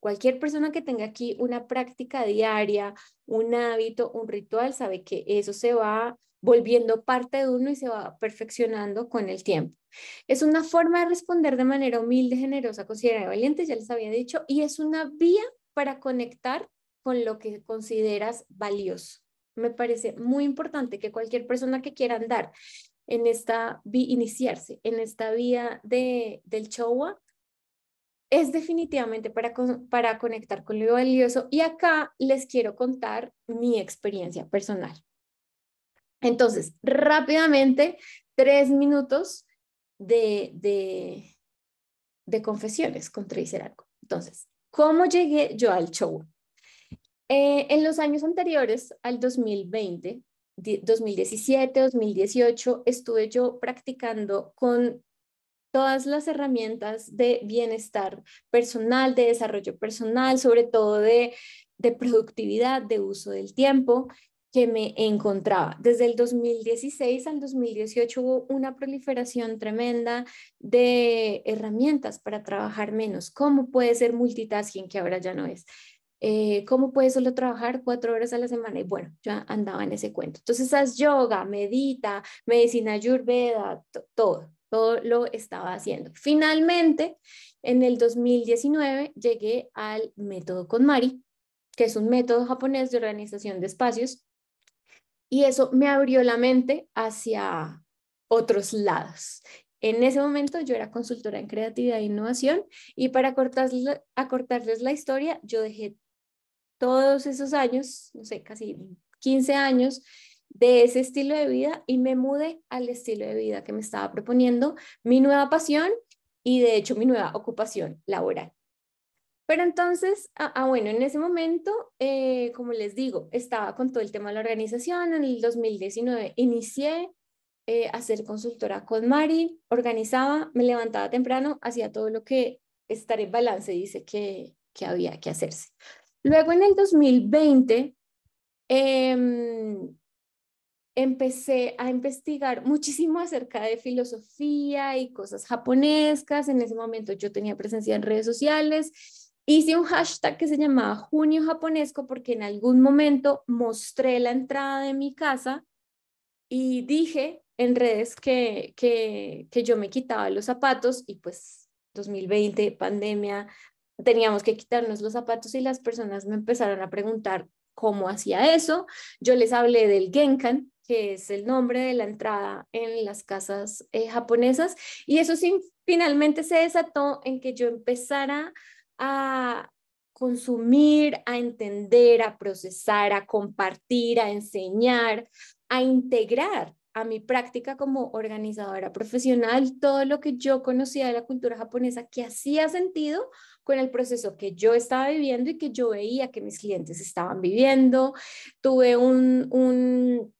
Speaker 1: Cualquier persona que tenga aquí una práctica diaria, un hábito, un ritual, sabe que eso se va volviendo parte de uno y se va perfeccionando con el tiempo. Es una forma de responder de manera humilde, generosa, considerada valiente, ya les había dicho, y es una vía para conectar con lo que consideras valioso. Me parece muy importante que cualquier persona que quiera andar en esta, iniciarse en esta vía de, del Chowa, es definitivamente para, para conectar con lo valioso. Y acá les quiero contar mi experiencia personal. Entonces, rápidamente, tres minutos de, de, confesiones con Tracer Entonces, ¿cómo llegué yo al show? Eh, en los años anteriores al 2020, 2017, 2018, estuve yo practicando con todas las herramientas de bienestar personal, de desarrollo personal, sobre todo de, de productividad, de uso del tiempo que me encontraba. Desde el 2016 al 2018 hubo una proliferación tremenda de herramientas para trabajar menos. ¿Cómo puede ser multitasking que ahora ya no es? Eh, ¿Cómo puedes solo trabajar cuatro horas a la semana? Y bueno, ya andaba en ese cuento. Entonces, haz yoga, medita, medicina ayurveda, todo, todo lo estaba haciendo. Finalmente, en el 2019 llegué al método con Mari que es un método japonés de organización de espacios, y eso me abrió la mente hacia otros lados. En ese momento yo era consultora en creatividad e innovación y para acortarles la historia, yo dejé todos esos años, no sé, casi 15 años de ese estilo de vida y me mudé al estilo de vida que me estaba proponiendo mi nueva pasión y de hecho mi nueva ocupación laboral. Pero entonces, ah, ah bueno, en ese momento, eh, como les digo, estaba con todo el tema de la organización. En el 2019 inicié eh, a ser consultora con Mari, organizaba, me levantaba temprano, hacía todo lo que estar en balance dice que, que había que hacerse. Luego en el 2020 em, empecé a investigar muchísimo acerca de filosofía y cosas japonescas. En ese momento yo tenía presencia en redes sociales. Hice un hashtag que se llamaba Junio Japonesco porque en algún momento mostré la entrada de mi casa y dije en redes que, que, que yo me quitaba los zapatos y pues 2020, pandemia, teníamos que quitarnos los zapatos y las personas me empezaron a preguntar cómo hacía eso. Yo les hablé del Genkan, que es el nombre de la entrada en las casas eh, japonesas, y eso sí, finalmente se desató en que yo empezara a consumir, a entender, a procesar, a compartir, a enseñar, a integrar a mi práctica como organizadora profesional todo lo que yo conocía de la cultura japonesa que hacía sentido con el proceso que yo estaba viviendo y que yo veía que mis clientes estaban viviendo. Tuve un,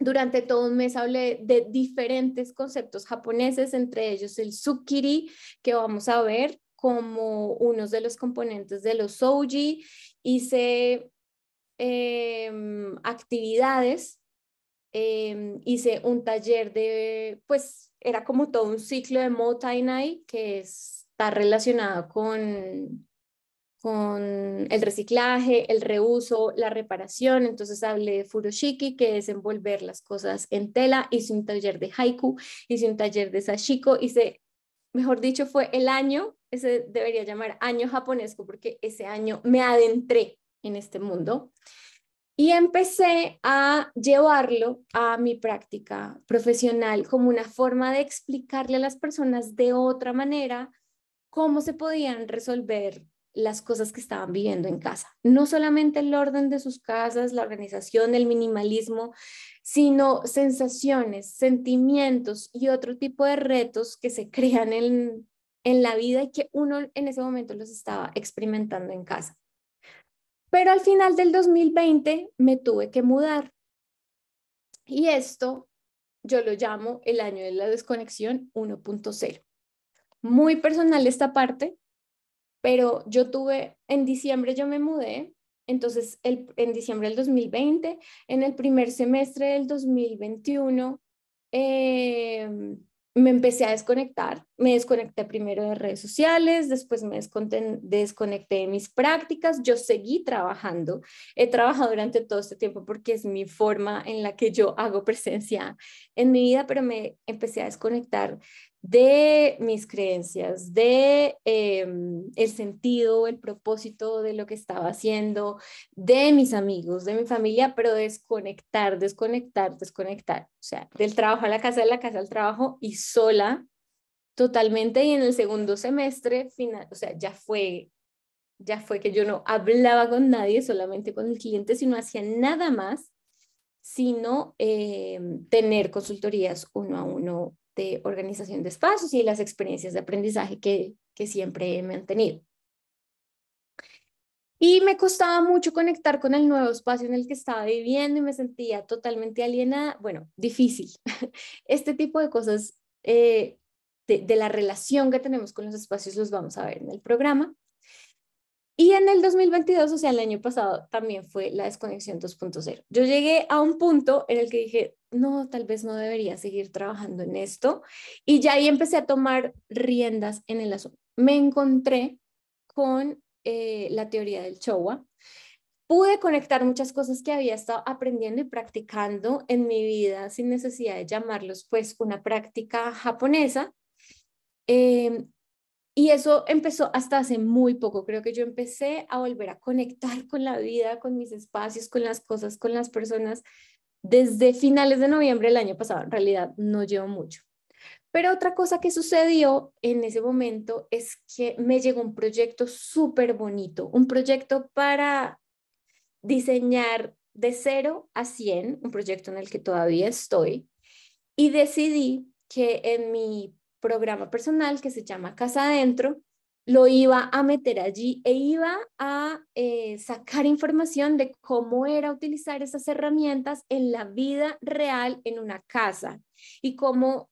Speaker 1: durante todo un mes hablé de diferentes conceptos japoneses, entre ellos el tsukiri, que vamos a ver como uno de los componentes de los soji Hice em, actividades, em, hice un taller de, pues era como todo un ciclo de Motainai, que es está relacionado con, con el reciclaje, el reuso, la reparación. Entonces hablé de furoshiki, que es envolver las cosas en tela. Hice un taller de haiku, hice un taller de sashiko, hice, mejor dicho, fue el año, ese debería llamar año japonesco, porque ese año me adentré en este mundo. Y empecé a llevarlo a mi práctica profesional como una forma de explicarle a las personas de otra manera cómo se podían resolver las cosas que estaban viviendo en casa. No solamente el orden de sus casas, la organización, el minimalismo, sino sensaciones, sentimientos y otro tipo de retos que se crean en, en la vida y que uno en ese momento los estaba experimentando en casa. Pero al final del 2020 me tuve que mudar. Y esto yo lo llamo el año de la desconexión 1.0 muy personal esta parte, pero yo tuve, en diciembre yo me mudé, entonces el, en diciembre del 2020, en el primer semestre del 2021, em, me empecé a desconectar. Me desconecté primero de redes sociales, después me desconecté de mis prácticas. Yo seguí trabajando. He trabajado durante todo este tiempo porque es mi forma en la que yo hago presencia en mi vida, pero me empecé a desconectar de mis creencias, de em, el sentido, el propósito de lo que estaba haciendo, de mis amigos, de mi familia, pero desconectar, desconectar, desconectar, o sea, del trabajo a la casa, de la casa al trabajo y sola totalmente y en el segundo semestre final, o sea, ya fue ya fue que yo no hablaba con nadie, solamente con el cliente, sino hacía nada más, sino em, tener consultorías uno a uno de organización de espacios y las experiencias de aprendizaje que, que siempre han tenido Y me costaba mucho conectar con el nuevo espacio en el que estaba viviendo y me sentía totalmente alienada. Bueno, difícil. Este tipo de cosas eh, de, la relación que tenemos con los espacios los vamos a ver en el programa. Y en el 2022, o sea, el año pasado, también fue la desconexión 2.0. Yo llegué a un punto en el que dije, no, tal vez no debería seguir trabajando en esto. Y ya ahí empecé a tomar riendas en el asunto. Me encontré con eh, la teoría del Showa. Pude conectar muchas cosas que había estado aprendiendo y practicando en mi vida sin necesidad de llamarlos pues una práctica japonesa. Eh, y eso empezó hasta hace muy poco. Creo que yo empecé a volver a conectar con la vida, con mis espacios, con las cosas, con las personas desde finales de noviembre del año pasado. En realidad no llevo mucho. Pero otra cosa que sucedió en ese momento es que me llegó un proyecto súper bonito, un proyecto para diseñar de cero a 100, un proyecto en el que todavía estoy, y decidí que en mi programa personal que se llama Casa Adentro, lo iba a meter allí e iba a eh, sacar información de cómo era utilizar esas herramientas en la vida real en una casa y cómo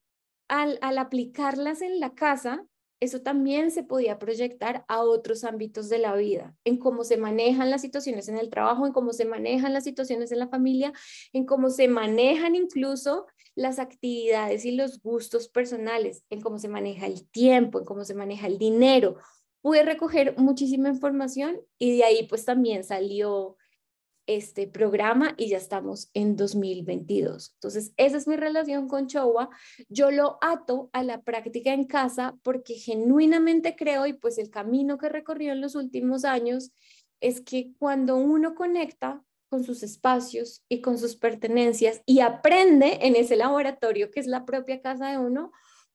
Speaker 1: al aplicarlas en la casa eso también se podía proyectar a otros ámbitos de la vida, en cómo se manejan las situaciones en el trabajo, en cómo se manejan las situaciones en la familia, en cómo se manejan incluso las actividades y los gustos personales, en cómo se maneja el tiempo, en cómo se maneja el dinero. Pude recoger muchísima información y de ahí pues también salió este programa y ya estamos en 2022. Entonces, esa es mi relación con Chowa. Yo lo ato a la práctica en casa porque genuinamente creo y pues el camino que recorrió en los últimos años es que cuando uno conecta con sus espacios y con sus pertenencias y aprende en ese laboratorio que es la propia casa de uno,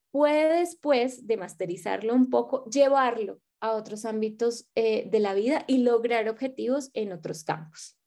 Speaker 1: puede después de masterizarlo un poco, llevarlo a otros ámbitos eh, de la vida y lograr objetivos en otros campos.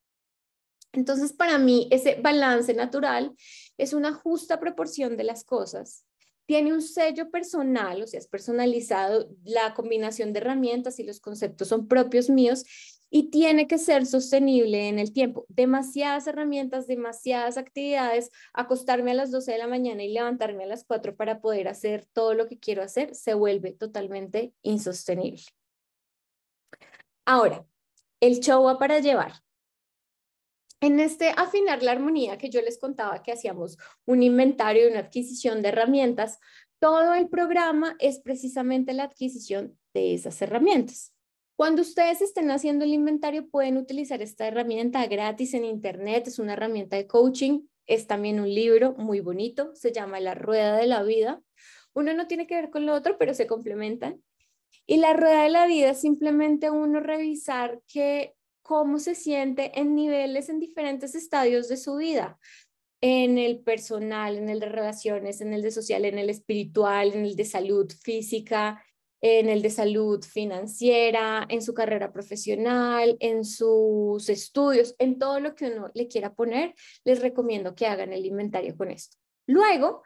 Speaker 1: Entonces, para mí, ese balance natural es una justa proporción de las cosas. Tiene un sello personal, o sea, es personalizado, la combinación de herramientas y los conceptos son propios míos y tiene que ser sostenible en el tiempo. Demasiadas herramientas, demasiadas actividades, acostarme a las 12 de la mañana y levantarme a las 4 para poder hacer todo lo que quiero hacer, se vuelve totalmente insostenible. Ahora, el show para llevar. En este afinar la armonía que yo les contaba que hacíamos un inventario y una adquisición de herramientas, todo el programa es precisamente la adquisición de esas herramientas. Cuando ustedes estén haciendo el inventario, pueden utilizar esta herramienta gratis en Internet, es una herramienta de coaching, es también un libro muy bonito, se llama La Rueda de la Vida. Uno no tiene que ver con lo otro, pero se complementan. Y la rueda de la vida es simplemente uno revisar que cómo se siente en niveles, en diferentes estadios de su vida, en el personal, en el de relaciones, en el de social, en el espiritual, en el de salud física, en el de salud financiera, en su carrera profesional, en sus estudios, en todo lo que uno le quiera poner, les recomiendo que hagan el inventario con esto. Luego,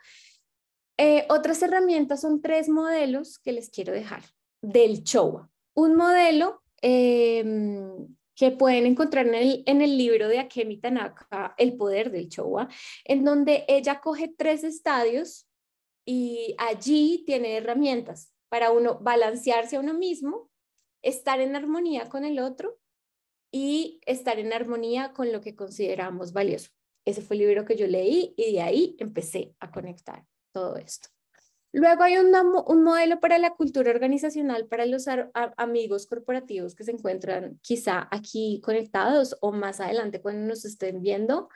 Speaker 1: eh, otras herramientas son tres modelos que les quiero dejar del Chowa. Un modelo em, que pueden encontrar en el, en el libro de Akemi Tanaka, El poder del Chowa, en donde ella coge tres estadios y allí tiene herramientas para uno balancearse a uno mismo, estar en armonía con el otro y estar en armonía con lo que consideramos valioso. Ese fue el libro que yo leí y de ahí empecé a conectar todo esto. Luego hay un modelo para la cultura organizacional para los amigos corporativos que se encuentran quizá aquí conectados o más adelante cuando nos estén viendo.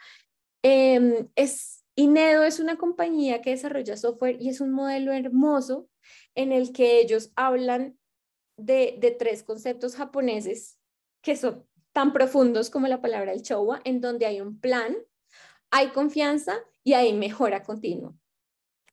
Speaker 1: Em, es, Inedo es una compañía que desarrolla software y es un modelo hermoso en el que ellos hablan de, de tres conceptos japoneses que son tan profundos como la palabra el Showa, en donde hay un plan, hay confianza y hay mejora continua.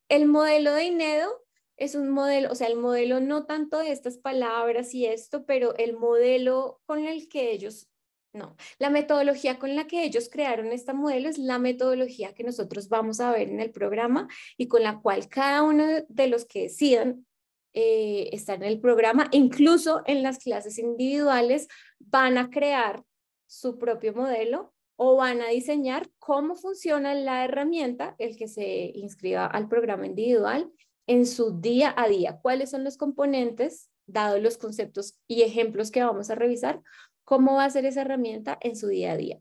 Speaker 1: El modelo de Inedo es un modelo, o sea, el modelo no tanto de estas palabras y esto, pero el modelo con el que ellos, no, la metodología con la que ellos crearon este modelo es la metodología que nosotros vamos a ver en el programa y con la cual cada uno de los que decidan eh, estar en el programa, incluso en las clases individuales, van a crear su propio modelo o van a diseñar cómo funciona la herramienta, el que se inscriba al programa individual, en su día a día, cuáles son los componentes, dados los conceptos y ejemplos que vamos a revisar, cómo va a ser esa herramienta en su día a día.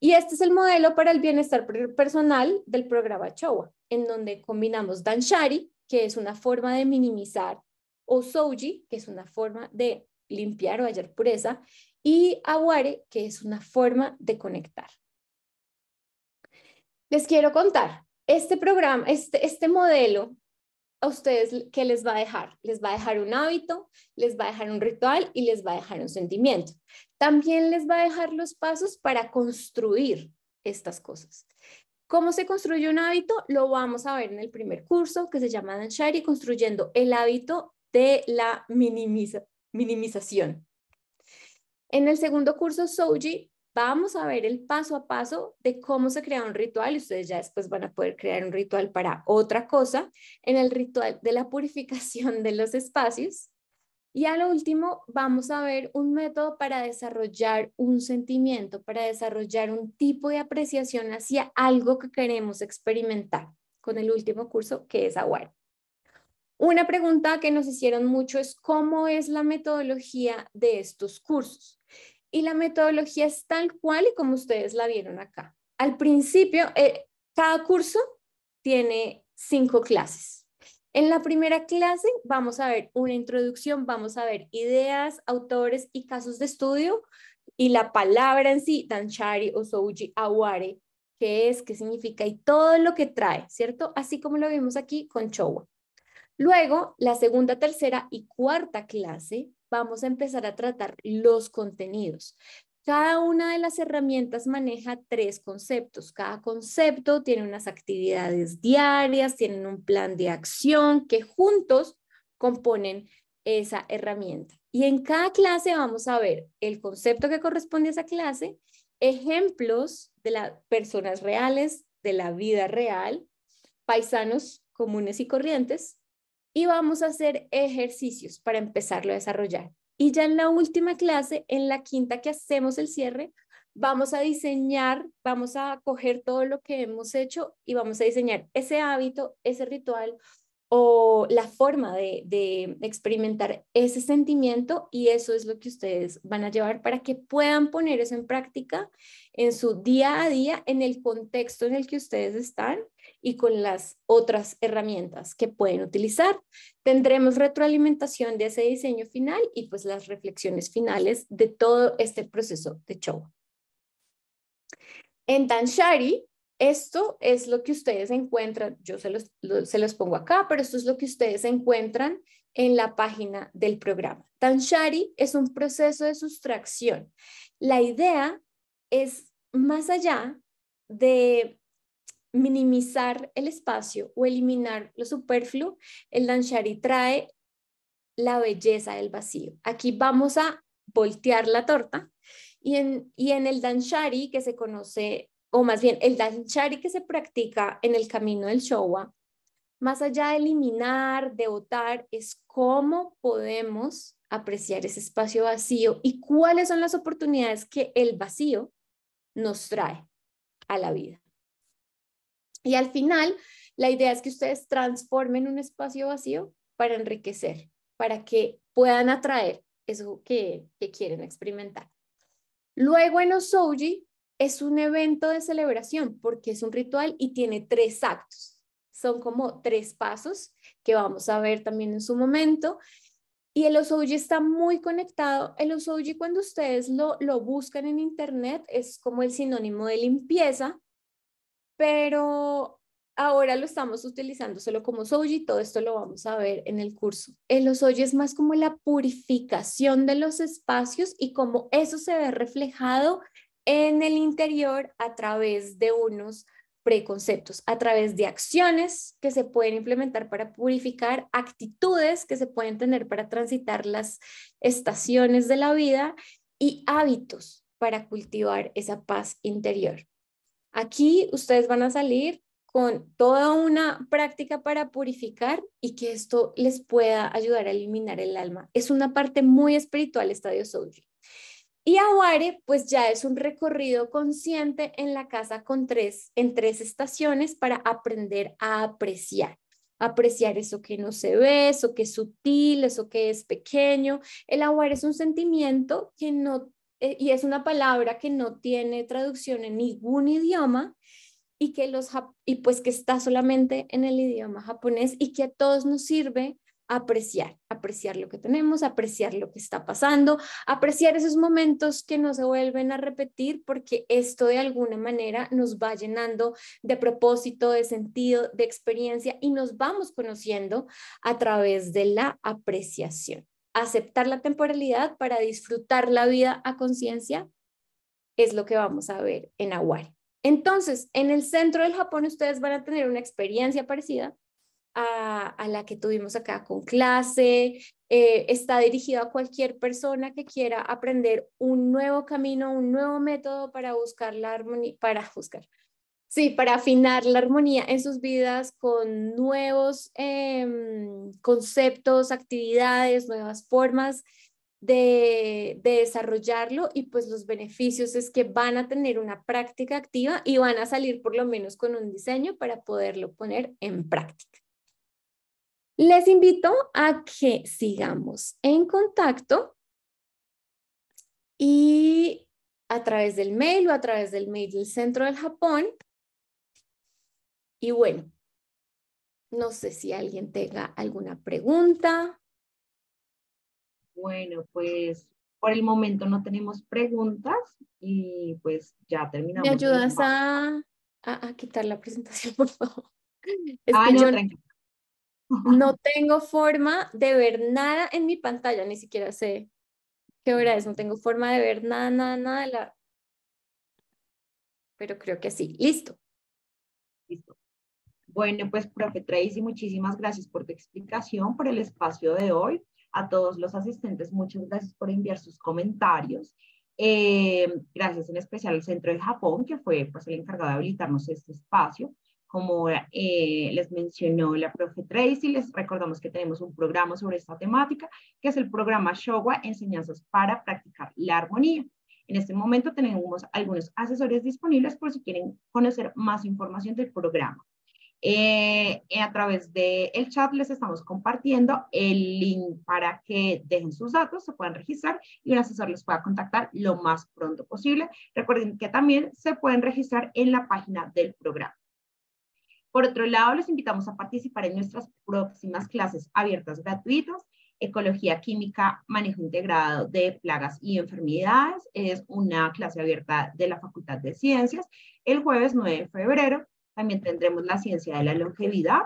Speaker 1: Y este es el modelo para el bienestar personal del programa Chowa, en donde combinamos Danshari, que es una forma de minimizar, o Soji, que es una forma de limpiar o hallar pureza, y Aguare, que es una forma de conectar. Les quiero contar, este programa, este, este modelo, a ustedes, que les va a dejar? Les va a dejar un hábito, les va a dejar un ritual y les va a dejar un sentimiento. También les va a dejar los pasos para construir estas cosas. ¿Cómo se construye un hábito? Lo vamos a ver en el primer curso que se llama Danshari, construyendo el hábito de la minimización. En el segundo curso Soji vamos a ver el paso a paso de cómo se crea un ritual y ustedes ya después van a poder crear un ritual para otra cosa en el ritual de la purificación de los espacios. Y a lo último, vamos a ver un método para desarrollar un sentimiento, para desarrollar un tipo de apreciación hacia algo que queremos experimentar con el último curso que es Agua. Una pregunta que nos hicieron mucho es cómo es la metodología de estos cursos. Y la metodología es tal cual y como ustedes la vieron acá. Al principio, eh, cada curso tiene cinco clases. En la primera clase vamos a ver una introducción, vamos a ver ideas, autores y casos de estudio y la palabra en sí, Danchari o Souji Aware, qué es, qué significa y todo lo que trae, ¿cierto? Así como lo vimos aquí con Chowa. Luego, la segunda, tercera y cuarta clase, vamos a empezar a tratar los contenidos. Cada una de las herramientas maneja tres conceptos. Cada concepto tiene unas actividades diarias, tienen un plan de acción que juntos componen esa herramienta. Y en cada clase vamos a ver el concepto que corresponde a esa clase, ejemplos de las personas reales, de la vida real, paisanos comunes y corrientes, y vamos a hacer ejercicios para empezarlo a desarrollar. Y ya en la última clase, en la quinta que hacemos el cierre, vamos a diseñar, vamos a coger todo lo que hemos hecho y vamos a diseñar ese hábito, ese ritual o la forma de, experimentar ese sentimiento y eso es lo que ustedes van a llevar para que puedan poner eso en práctica en su día a día, en el contexto en el que ustedes están y con las otras herramientas que pueden utilizar. Tendremos retroalimentación de ese diseño final y pues las reflexiones finales de todo este proceso de show. En Tanshari, esto es lo que ustedes encuentran, yo se los, se los pongo acá, pero esto es lo que ustedes encuentran en la página del programa. Tanshari es un proceso de sustracción. La idea es más allá de minimizar el espacio o eliminar lo superfluo, el Danshari trae la belleza del vacío. Aquí vamos a voltear la torta y en, y en el Danshari que se conoce, o más bien el Danshari que se practica en el camino del Showa, más allá de eliminar, de votar, es cómo podemos apreciar ese espacio vacío y cuáles son las oportunidades que el vacío nos trae a la vida. Y al final, la idea es que ustedes transformen un espacio vacío para enriquecer, para que puedan atraer eso que, quieren experimentar. Luego en Osoji es un evento de celebración porque es un ritual y tiene tres actos. Son como tres pasos que vamos a ver también en su momento. Y el Osoji está muy conectado. El Osoji cuando ustedes lo buscan en internet es como el sinónimo de limpieza pero ahora lo estamos utilizando solo como soji, todo esto lo vamos a ver en el curso. El soji es más como la purificación de los espacios y cómo eso se ve reflejado en el interior a través de unos preconceptos, a través de acciones que se pueden implementar para purificar, actitudes que se pueden tener para transitar las estaciones de la vida y hábitos para cultivar esa paz interior. Aquí ustedes van a salir con toda una práctica para purificar y que esto les pueda ayudar a eliminar el alma. Es una parte muy espiritual Estadio Soji. Y Aguare, pues ya es un recorrido consciente en la casa con tres, en tres estaciones para aprender a apreciar. Apreciar eso que no se ve, eso que es sutil, eso que es pequeño. El Aguare es un sentimiento que no eh, y es una palabra que no tiene traducción en ningún idioma y que los y pues que está solamente en el idioma japonés y que a todos nos sirve apreciar, apreciar lo que tenemos, apreciar lo que está pasando, apreciar esos momentos que no se vuelven a repetir porque esto de alguna manera nos va llenando de propósito, de sentido, de experiencia y nos vamos conociendo a través de la apreciación aceptar la temporalidad para disfrutar la vida a conciencia es lo que vamos a ver en Awari. Entonces, en el centro del Japón ustedes van a tener una experiencia parecida a, la que tuvimos acá con clase. Eh, está dirigido a cualquier persona que quiera aprender un nuevo camino, un nuevo método para buscar la armonía, para buscar, Sí, para afinar la armonía en sus vidas con nuevos em, conceptos, actividades, nuevas formas de, de, desarrollarlo y pues los beneficios es que van a tener una práctica activa y van a salir por lo menos con un diseño para poderlo poner en práctica. Les invito a que sigamos en contacto y a través del mail o a través del mail del Centro del Japón y bueno, no sé si alguien tenga alguna pregunta.
Speaker 2: Bueno, pues por el momento no tenemos preguntas y pues ya terminamos. ¿Me ayudas a, a, quitar la presentación, por favor? Ah, no,
Speaker 1: tengo forma de ver nada en mi pantalla, ni siquiera sé qué hora es, no tengo forma de ver nada, nada, nada Pero creo que
Speaker 2: sí, listo. Bueno, pues profe Tracy, muchísimas gracias por tu explicación, por el espacio de hoy. A todos los asistentes, muchas gracias por enviar sus comentarios. Eh, gracias en especial al Centro de Japón, que fue pues, el encargado de habilitarnos este espacio. Como eh, les mencionó la profe Tracy, les recordamos que tenemos un programa sobre esta temática, que es el programa Showa, Enseñanzas para Practicar la Armonía. En este momento tenemos algunos asesores disponibles por si quieren conocer más información del programa. Eh, eh, a través del el chat les estamos compartiendo el link para que dejen sus datos, se puedan registrar y un asesor les pueda contactar lo más pronto posible. Recuerden que también se pueden registrar en la página del programa. Por otro lado, les invitamos a participar en nuestras próximas clases abiertas gratuitas. Ecología Química, Manejo Integrado de Plagas y Enfermedades. Es una clase abierta de la Facultad de Ciencias el jueves 9 de febrero también tendremos la ciencia de la longevidad.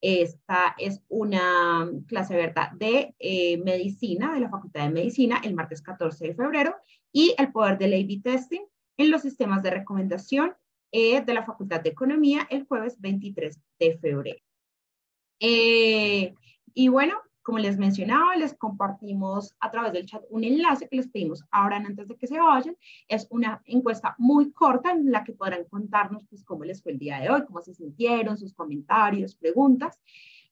Speaker 2: Esta es una clase abierta de eh, medicina, de la Facultad de Medicina, el martes 14 de febrero, y el poder del A-B testing en los sistemas de recomendación eh, de la Facultad de Economía el jueves 23 de febrero. Eh, y bueno, como les mencionaba, les compartimos a través del chat un enlace que les pedimos ahora antes de que se vayan. Es una encuesta muy corta en la que podrán contarnos pues, cómo les fue el día de hoy, cómo se sintieron, sus comentarios, preguntas.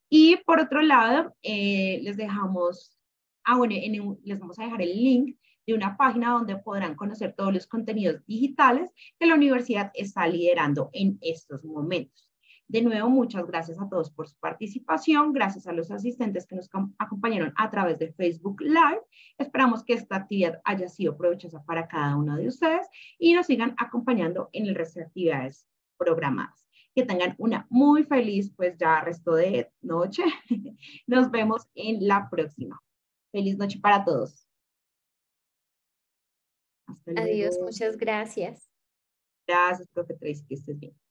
Speaker 2: Y por otro lado, eh, les dejamos, ah, les vamos a dejar el link de una página donde podrán conocer todos los contenidos digitales que la universidad está liderando en estos momentos. De nuevo, muchas gracias a todos por su participación, gracias a los asistentes que nos acompañaron a través de Facebook Live. Esperamos que esta actividad haya sido provechosa para cada uno de ustedes y nos sigan acompañando en el resto de actividades programadas. Que tengan una muy feliz, pues ya resto de noche. Nos vemos en la próxima. Feliz noche para todos. Hasta Adiós, muchas gracias. Gracias, profe Tracy, que estés bien.